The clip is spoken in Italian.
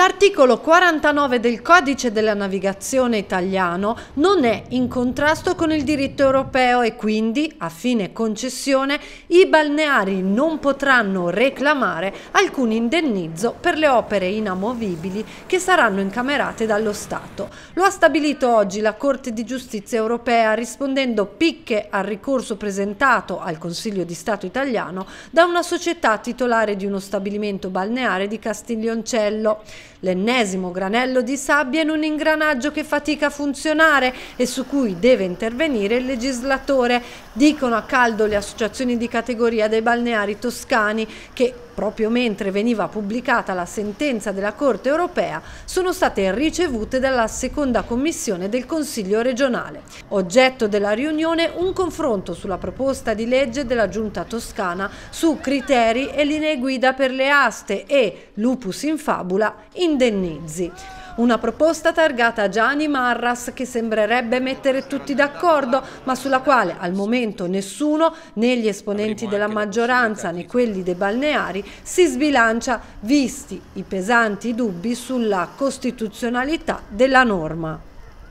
L'articolo 49 del Codice della Navigazione italiano non è in contrasto con il diritto europeo e quindi, a fine concessione, i balneari non potranno reclamare alcun indennizzo per le opere inamovibili che saranno incamerate dallo Stato. Lo ha stabilito oggi la Corte di Giustizia europea rispondendo picche al ricorso presentato al Consiglio di Stato italiano da una società titolare di uno stabilimento balneare di Castiglioncello l'ennesimo granello di sabbia in un ingranaggio che fatica a funzionare e su cui deve intervenire il legislatore, dicono a caldo le associazioni di categoria dei balneari toscani che proprio mentre veniva pubblicata la sentenza della Corte europea, sono state ricevute dalla seconda commissione del Consiglio regionale. Oggetto della riunione un confronto sulla proposta di legge della Giunta toscana su criteri e linee guida per le aste e, lupus in fabula, indennizi. Una proposta targata a Gianni Marras che sembrerebbe mettere tutti d'accordo, ma sulla quale al momento nessuno, né gli esponenti della maggioranza né quelli dei balneari, si sbilancia visti i pesanti dubbi sulla costituzionalità della norma.